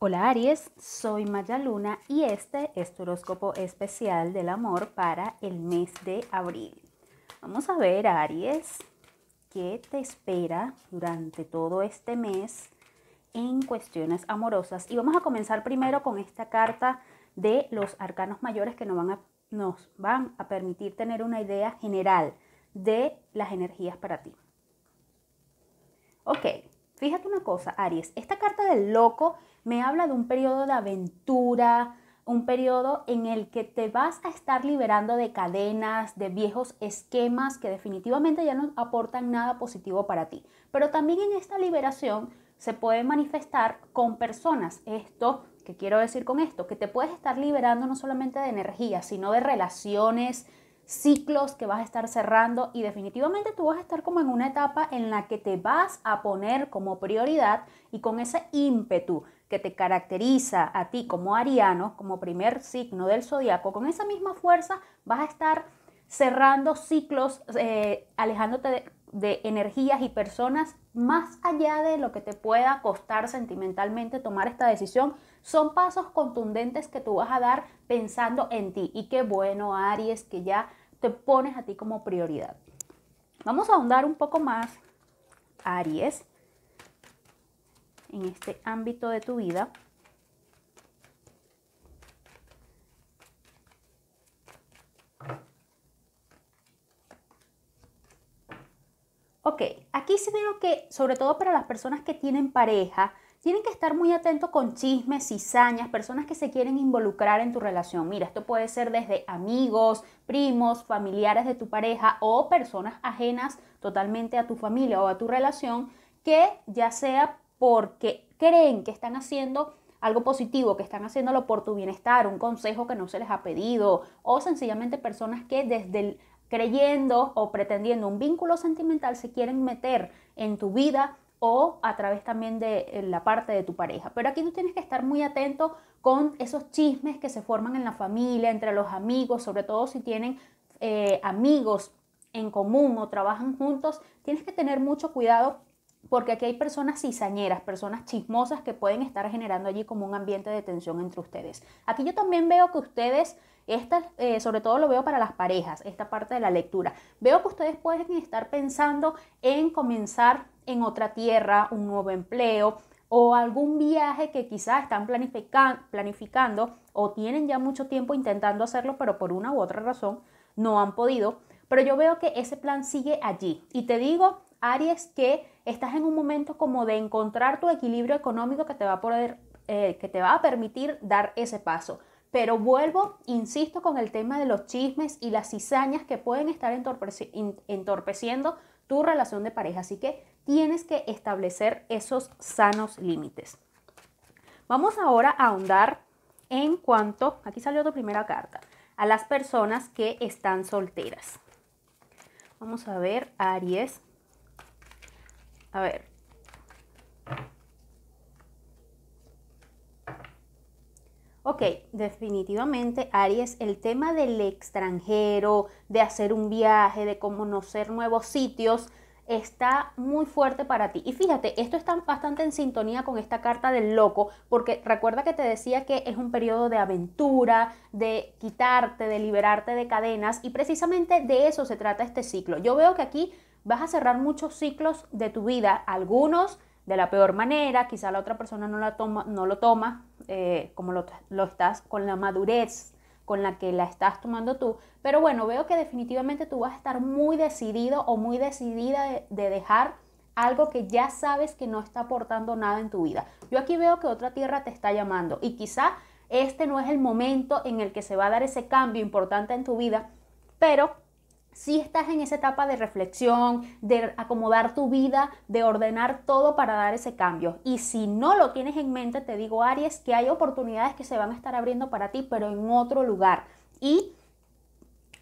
Hola Aries, soy Maya Luna y este es tu horóscopo especial del amor para el mes de abril. Vamos a ver Aries, qué te espera durante todo este mes en cuestiones amorosas. Y vamos a comenzar primero con esta carta de los arcanos mayores que nos van a, nos van a permitir tener una idea general de las energías para ti. Ok, Fíjate una cosa, Aries, esta carta del loco me habla de un periodo de aventura, un periodo en el que te vas a estar liberando de cadenas, de viejos esquemas que definitivamente ya no aportan nada positivo para ti. Pero también en esta liberación se puede manifestar con personas. Esto, que quiero decir con esto? Que te puedes estar liberando no solamente de energía, sino de relaciones, ciclos que vas a estar cerrando y definitivamente tú vas a estar como en una etapa en la que te vas a poner como prioridad y con ese ímpetu que te caracteriza a ti como ariano, como primer signo del zodiaco, con esa misma fuerza vas a estar cerrando ciclos, eh, alejándote de de energías y personas, más allá de lo que te pueda costar sentimentalmente tomar esta decisión, son pasos contundentes que tú vas a dar pensando en ti. Y qué bueno, Aries, que ya te pones a ti como prioridad. Vamos a ahondar un poco más, Aries, en este ámbito de tu vida. Ok, aquí sí veo que, sobre todo para las personas que tienen pareja, tienen que estar muy atentos con chismes, cizañas, personas que se quieren involucrar en tu relación. Mira, esto puede ser desde amigos, primos, familiares de tu pareja o personas ajenas totalmente a tu familia o a tu relación, que ya sea porque creen que están haciendo algo positivo, que están haciéndolo por tu bienestar, un consejo que no se les ha pedido, o sencillamente personas que desde el creyendo o pretendiendo un vínculo sentimental se quieren meter en tu vida o a través también de eh, la parte de tu pareja. Pero aquí tú tienes que estar muy atento con esos chismes que se forman en la familia, entre los amigos, sobre todo si tienen eh, amigos en común o trabajan juntos, tienes que tener mucho cuidado porque aquí hay personas cizañeras, personas chismosas que pueden estar generando allí como un ambiente de tensión entre ustedes. Aquí yo también veo que ustedes esta, eh, sobre todo lo veo para las parejas, esta parte de la lectura. Veo que ustedes pueden estar pensando en comenzar en otra tierra, un nuevo empleo o algún viaje que quizás están planifican planificando o tienen ya mucho tiempo intentando hacerlo, pero por una u otra razón no han podido. Pero yo veo que ese plan sigue allí. Y te digo, Aries, que estás en un momento como de encontrar tu equilibrio económico que te va a poder, eh, que te va a permitir dar ese paso. Pero vuelvo, insisto, con el tema de los chismes y las cizañas que pueden estar entorpeciendo tu relación de pareja. Así que tienes que establecer esos sanos límites. Vamos ahora a ahondar en cuanto, aquí salió tu primera carta, a las personas que están solteras. Vamos a ver, Aries. A ver, Ok, definitivamente, Aries, el tema del extranjero, de hacer un viaje, de conocer nuevos sitios, está muy fuerte para ti. Y fíjate, esto está bastante en sintonía con esta carta del loco, porque recuerda que te decía que es un periodo de aventura, de quitarte, de liberarte de cadenas, y precisamente de eso se trata este ciclo. Yo veo que aquí vas a cerrar muchos ciclos de tu vida, algunos de la peor manera, quizá la otra persona no, la toma, no lo toma eh, como lo, estás con la madurez con la que la estás tomando tú, pero bueno, veo que definitivamente tú vas a estar muy decidido o muy decidida de, de dejar algo que ya sabes que no está aportando nada en tu vida. Yo aquí veo que otra tierra te está llamando y quizá este no es el momento en el que se va a dar ese cambio importante en tu vida, pero si estás en esa etapa de reflexión, de acomodar tu vida, de ordenar todo para dar ese cambio. Y si no lo tienes en mente, te digo, Aries, que hay oportunidades que se van a estar abriendo para ti, pero en otro lugar. Y,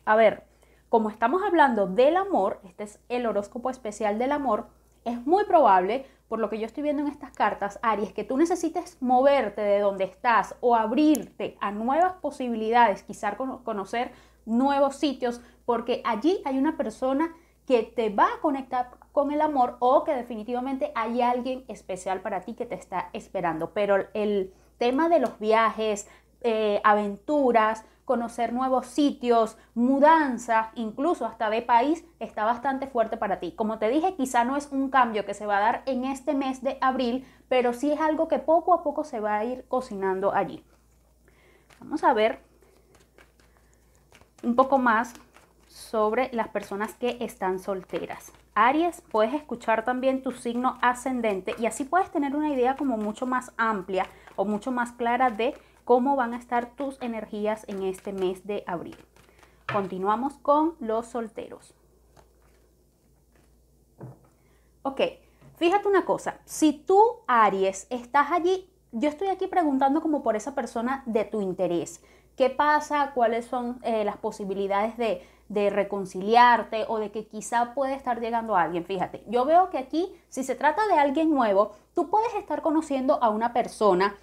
a ver, como estamos hablando del amor, este es el horóscopo especial del amor, es muy probable, por lo que yo estoy viendo en estas cartas, Aries, que tú necesites moverte de donde estás o abrirte a nuevas posibilidades, quizás conocer nuevos sitios, porque allí hay una persona que te va a conectar con el amor o que definitivamente hay alguien especial para ti que te está esperando. Pero el tema de los viajes, eh, aventuras, conocer nuevos sitios, mudanza, incluso hasta de país, está bastante fuerte para ti. Como te dije, quizá no es un cambio que se va a dar en este mes de abril, pero sí es algo que poco a poco se va a ir cocinando allí. Vamos a ver un poco más sobre las personas que están solteras. Aries, puedes escuchar también tu signo ascendente y así puedes tener una idea como mucho más amplia o mucho más clara de cómo van a estar tus energías en este mes de abril. Continuamos con los solteros. Ok, fíjate una cosa, si tú Aries estás allí, yo estoy aquí preguntando como por esa persona de tu interés, qué pasa, cuáles son eh, las posibilidades de, de reconciliarte o de que quizá puede estar llegando alguien. Fíjate, yo veo que aquí, si se trata de alguien nuevo, tú puedes estar conociendo a una persona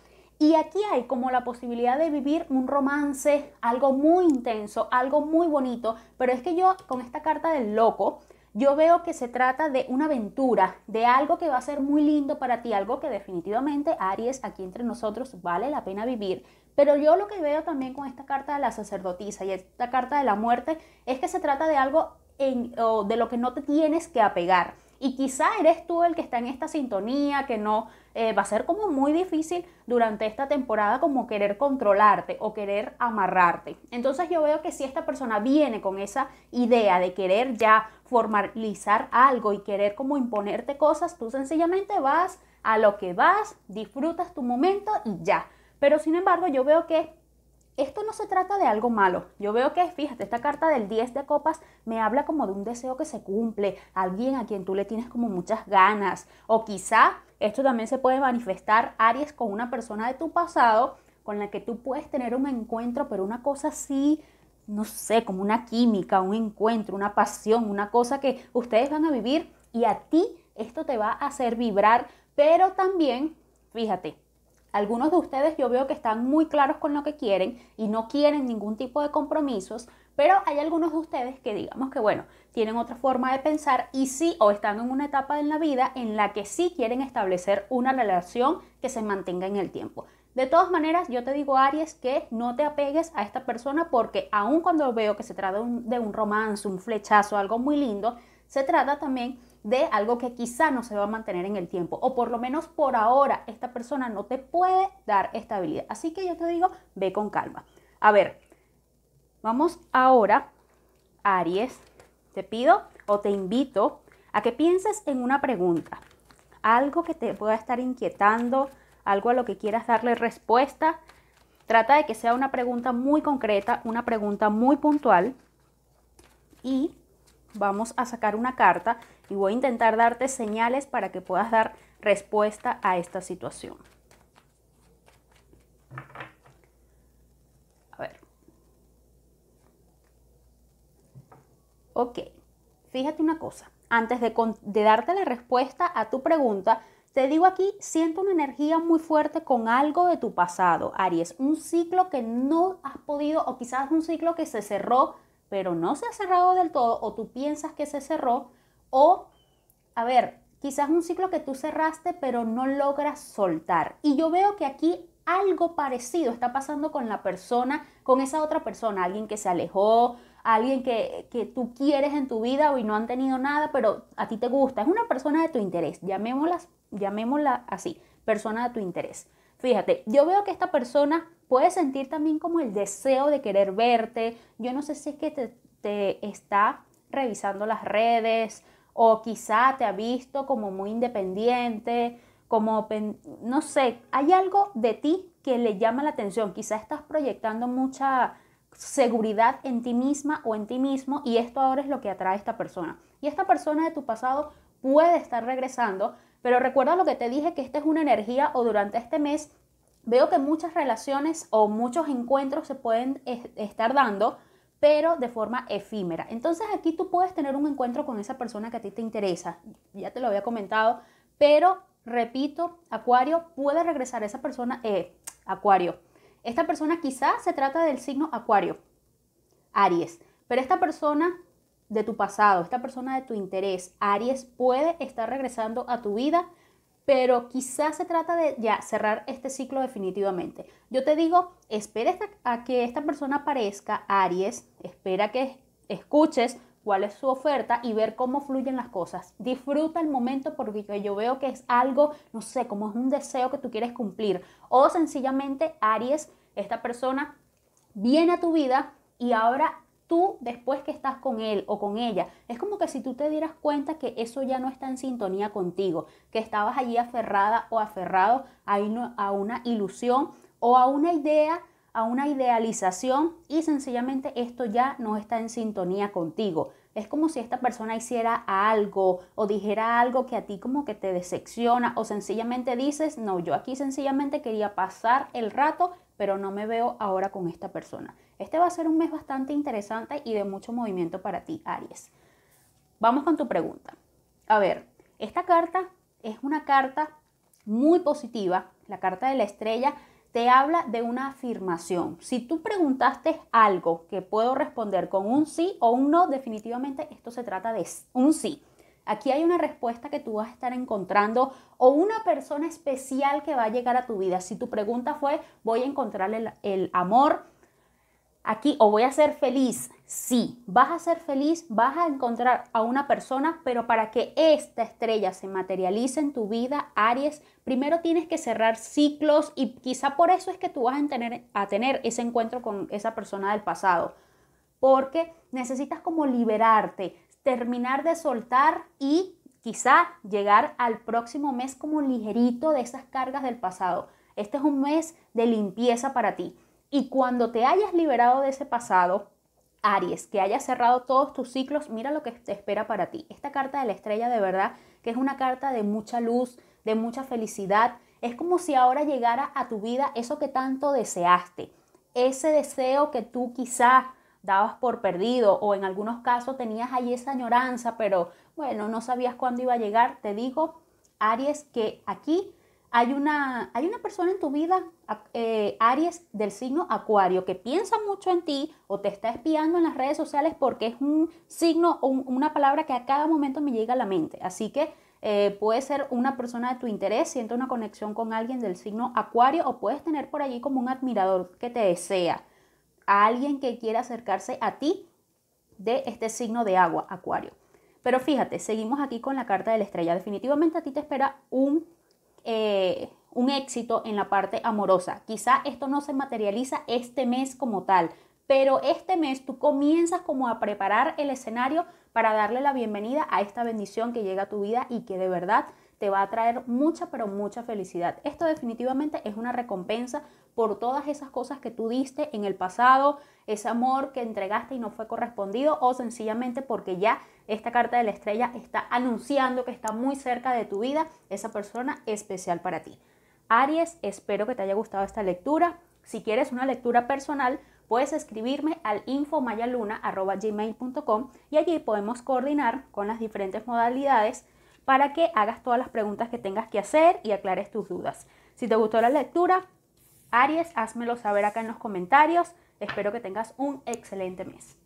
y aquí hay como la posibilidad de vivir un romance, algo muy intenso, algo muy bonito, pero es que yo con esta carta del loco, yo veo que se trata de una aventura, de algo que va a ser muy lindo para ti, algo que definitivamente Aries aquí entre nosotros vale la pena vivir. Pero yo lo que veo también con esta carta de la sacerdotisa y esta carta de la muerte es que se trata de algo de lo que no te tienes que apegar y quizá eres tú el que está en esta sintonía, que no eh, va a ser como muy difícil durante esta temporada como querer controlarte o querer amarrarte. Entonces yo veo que si esta persona viene con esa idea de querer ya formalizar algo y querer como imponerte cosas, tú sencillamente vas a lo que vas, disfrutas tu momento y ya. Pero sin embargo yo veo que esto no se trata de algo malo. Yo veo que, fíjate, esta carta del 10 de copas me habla como de un deseo que se cumple, alguien a quien tú le tienes como muchas ganas. O quizá esto también se puede manifestar, Aries, con una persona de tu pasado con la que tú puedes tener un encuentro, pero una cosa así, no sé, como una química, un encuentro, una pasión, una cosa que ustedes van a vivir y a ti esto te va a hacer vibrar, pero también, fíjate, algunos de ustedes yo veo que están muy claros con lo que quieren y no quieren ningún tipo de compromisos, pero hay algunos de ustedes que digamos que, bueno, tienen otra forma de pensar y sí o están en una etapa en la vida en la que sí quieren establecer una relación que se mantenga en el tiempo. De todas maneras, yo te digo, Aries, que no te apegues a esta persona porque aun cuando veo que se trata de un, romance, un flechazo, algo muy lindo, se trata también de algo que quizá no se va a mantener en el tiempo o por lo menos por ahora esta persona no te puede dar estabilidad. Así que yo te digo, ve con calma. A ver, vamos ahora, Aries, te pido o te invito a que pienses en una pregunta, algo que te pueda estar inquietando, algo a lo que quieras darle respuesta. Trata de que sea una pregunta muy concreta, una pregunta muy puntual y vamos a sacar una carta y voy a intentar darte señales para que puedas dar respuesta a esta situación. A ver. Ok, fíjate una cosa. Antes de, de darte la respuesta a tu pregunta, te digo aquí, siento una energía muy fuerte con algo de tu pasado, Aries, un ciclo que no has podido o quizás un ciclo que se cerró, pero no se ha cerrado del todo o tú piensas que se cerró, o, a ver, quizás un ciclo que tú cerraste pero no logras soltar. Y yo veo que aquí algo parecido está pasando con la persona, con esa otra persona, alguien que se alejó, alguien que, que, tú quieres en tu vida y no han tenido nada, pero a ti te gusta, es una persona de tu interés, llamémosla, así, persona de tu interés. Fíjate, yo veo que esta persona puede sentir también como el deseo de querer verte, yo no sé si es que te está revisando las redes, o quizá te ha visto como muy independiente, como, no sé, hay algo de ti que le llama la atención, quizá estás proyectando mucha seguridad en ti misma o en ti mismo y esto ahora es lo que atrae a esta persona. Y esta persona de tu pasado puede estar regresando, pero recuerda lo que te dije, que esta es una energía o durante este mes veo que muchas relaciones o muchos encuentros se pueden estar dando pero de forma efímera. Entonces aquí tú puedes tener un encuentro con esa persona que a ti te interesa, ya te lo había comentado, pero repito, Acuario, puede regresar a esa persona, eh, Acuario. Esta persona quizás se trata del signo Acuario, Aries, pero esta persona de tu pasado, esta persona de tu interés, Aries, puede estar regresando a tu vida pero quizás se trata de ya cerrar este ciclo definitivamente. Yo te digo, espera a que esta persona aparezca, Aries, espera que escuches cuál es su oferta y ver cómo fluyen las cosas. Disfruta el momento porque yo veo que es algo, no sé, como es un deseo que tú quieres cumplir. O sencillamente, Aries, esta persona viene a tu vida y ahora tú después que estás con él o con ella. Es como que si tú te dieras cuenta que eso ya no está en sintonía contigo, que estabas allí aferrada o aferrado a, a una ilusión o a una idea, a una idealización y sencillamente esto ya no está en sintonía contigo. Es como si esta persona hiciera algo o dijera algo que a ti como que te decepciona o sencillamente dices, no, yo aquí sencillamente quería pasar el rato, pero no me veo ahora con esta persona. Este va a ser un mes bastante interesante y de mucho movimiento para ti, Aries. Vamos con tu pregunta. A ver, esta carta es una carta muy positiva. La carta de la estrella te habla de una afirmación. Si tú preguntaste algo que puedo responder con un sí o un no, definitivamente esto se trata de un sí. Aquí hay una respuesta que tú vas a estar encontrando o una persona especial que va a llegar a tu vida. Si tu pregunta fue, voy a encontrar el, el amor, aquí o voy a ser feliz. Sí, vas a ser feliz, vas a encontrar a una persona, pero para que esta estrella se materialice en tu vida, Aries, primero tienes que cerrar ciclos y quizá por eso es que tú vas a tener, a tener ese encuentro con esa persona del pasado, porque necesitas como liberarte, terminar de soltar y quizá llegar al próximo mes como ligerito de esas cargas del pasado. Este es un mes de limpieza para ti. Y cuando te hayas liberado de ese pasado, Aries, que hayas cerrado todos tus ciclos, mira lo que te espera para ti. Esta carta de la estrella de verdad, que es una carta de mucha luz, de mucha felicidad, es como si ahora llegara a tu vida eso que tanto deseaste, ese deseo que tú quizá dabas por perdido o en algunos casos tenías ahí esa añoranza, pero bueno, no sabías cuándo iba a llegar. Te digo, Aries, que aquí hay una, hay una persona en tu vida, eh, Aries del signo Acuario, que piensa mucho en ti o te está espiando en las redes sociales porque es un signo o una palabra que a cada momento me llega a la mente. Así que eh, puede ser una persona de tu interés, siente una conexión con alguien del signo Acuario o puedes tener por allí como un admirador que te desea, alguien que quiera acercarse a ti de este signo de agua, Acuario. Pero fíjate, seguimos aquí con la carta de la estrella. Definitivamente a ti te espera un eh, un éxito en la parte amorosa. Quizá esto no se materializa este mes como tal, pero este mes tú comienzas como a preparar el escenario para darle la bienvenida a esta bendición que llega a tu vida y que de verdad te va a traer mucha, pero mucha felicidad. Esto definitivamente es una recompensa por todas esas cosas que tú diste en el pasado, ese amor que entregaste y no fue correspondido o sencillamente porque ya esta carta de la estrella está anunciando que está muy cerca de tu vida esa persona especial para ti. Aries, espero que te haya gustado esta lectura. Si quieres una lectura personal, puedes escribirme al infomayaluna.gmail.com y allí podemos coordinar con las diferentes modalidades para que hagas todas las preguntas que tengas que hacer y aclares tus dudas. Si te gustó la lectura, Aries, házmelo saber acá en los comentarios. Espero que tengas un excelente mes.